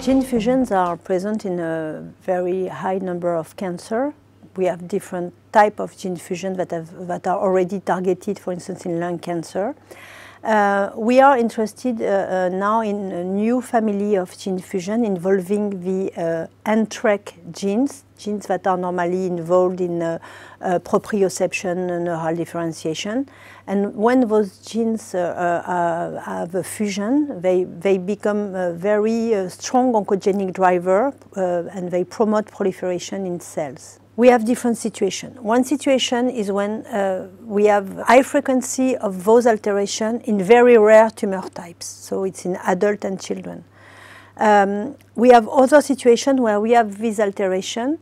Gene fusions are present in a very high number of cancer. We have different type of gene fusions that, that are already targeted, for instance, in lung cancer. Uh, we are interested uh, uh, now in a new family of gene fusion involving the uh, NTREC genes, genes that are normally involved in uh, uh, proprioception and neural differentiation. And when those genes have a fusion, they, they become a very strong oncogenic driver and they promote proliferation in cells we have different situations. One situation is when uh, we have high frequency of those alteration in very rare tumor types, so it's in adult and children. Um, we have other situations where we have this alteration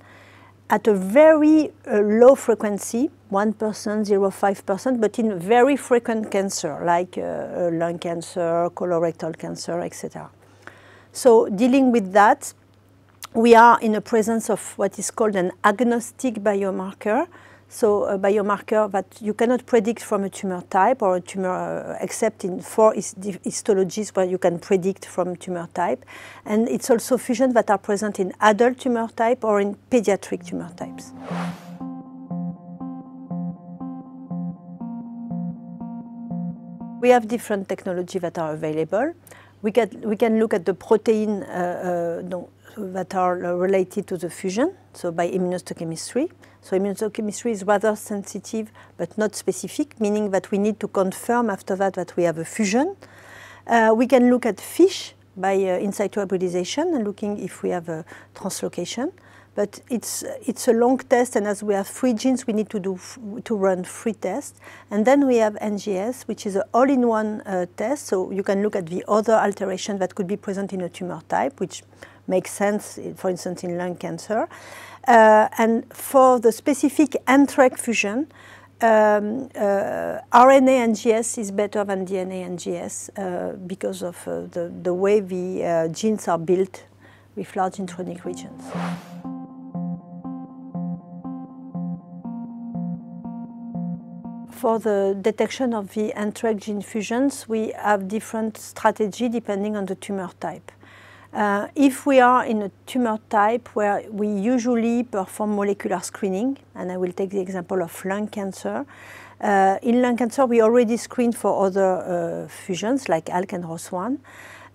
at a very uh, low frequency, 1%, 0.5%, but in very frequent cancer, like uh, uh lung cancer, colorectal cancer, etc. So dealing with that, we are in the presence of what is called an agnostic biomarker. So a biomarker that you cannot predict from a tumor type or a tumor, uh, except in four histologies where you can predict from tumor type. And it's also fusions that are present in adult tumor type or in pediatric tumor types. We have different technology that are available. We can, we can look at the protein uh, uh, that are uh, related to the fusion, so by immunohistochemistry. So immunohistochemistry is rather sensitive but not specific, meaning that we need to confirm after that that we have a fusion. Uh, we can look at fish by uh, in situ hybridization and looking if we have a translocation. But it's, it's a long test, and as we have three genes, we need to, do to run three tests. And then we have NGS, which is an all-in-one uh, test, so you can look at the other alteration that could be present in a tumor type, which makes sense, for instance, in lung cancer. Uh, and for the specific NTRK fusion, um, uh, RNA NGS is better than DNA NGS uh, because of uh, the, the way the uh, genes are built with large intronic regions. For the detection of the NTRK gene fusions, we have different strategy depending on the tumor type. Uh, if we are in a tumor type where we usually perform molecular screening, and I will take the example of lung cancer, uh, in lung cancer we already screen for other uh, fusions like ALK and ROS1.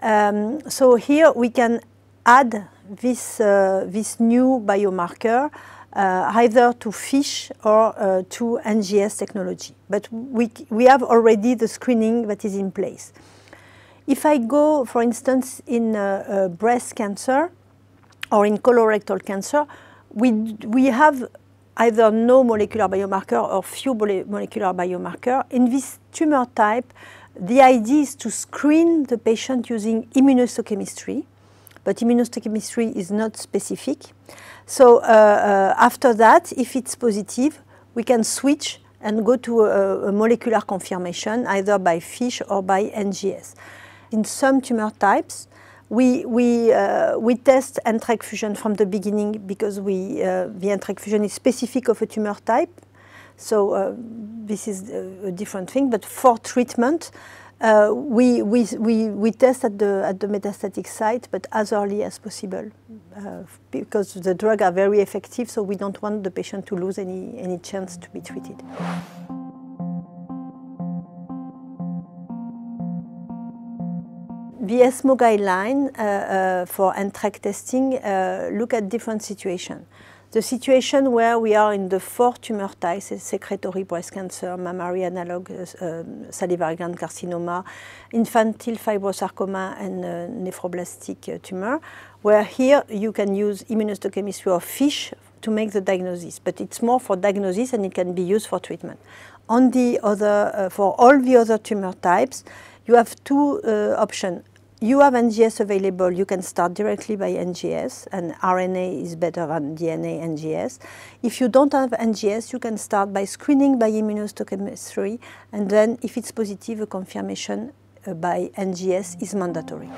Um, so here we can add this, uh, this new biomarker uh, either to FISH or uh, to NGS technology. But we, we have already the screening that is in place. If I go, for instance, in uh, uh, breast cancer or in colorectal cancer, we, we have either no molecular biomarker or few molecular biomarker. In this tumor type, the idea is to screen the patient using immunohistochemistry, but immunohistochemistry is not specific. So uh, uh, after that, if it's positive, we can switch and go to a, a molecular confirmation either by FISH or by NGS in some tumor types, we, we, uh, we test NTRK fusion from the beginning because we, uh, the NTRK fusion is specific of a tumor type. So uh, this is a, uh, a, different thing. But for treatment, uh, we, we, we, we test at the, at the metastatic site, but as early as possible uh, because the drugs are very effective. So we don't want the patient to lose any, any chance to be treated. the ESMO guideline uh, uh, for NTREC testing uh, look at different situations. The situation where we are in the four tumor types, secretory breast cancer, mammary analog uh, um, salivary gland carcinoma, infantile fibrosarcoma and uh, nephroblastic uh, tumor, where here you can use immunohistochemistry of fish to make the diagnosis, but it's more for diagnosis and it can be used for treatment. On the other, for all the other tumor types, you have two uh, options you have NGS available, you can start directly by NGS, and RNA is better than DNA NGS. If you don't have NGS, you can start by screening by immunohistochemistry, and then if it's positive, a confirmation uh, by NGS is mandatory.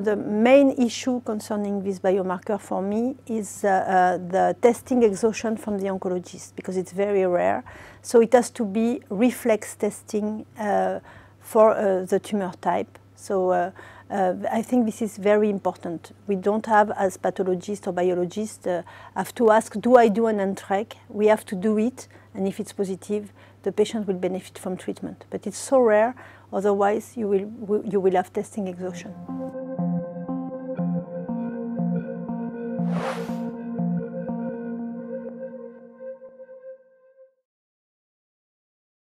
the main issue concerning this biomarker for me is uh, uh, the testing exhaustion from the oncologist because it's very rare. So it has to be reflex testing uh, for uh, the tumor type. So uh, uh, I think this is very important. We don't have, as pathologists or biologists, have to ask, do I do an NTREC? We have to do it, and if it's positive, the patient will benefit from treatment. But it's so rare, otherwise you will, you will have testing exhaustion.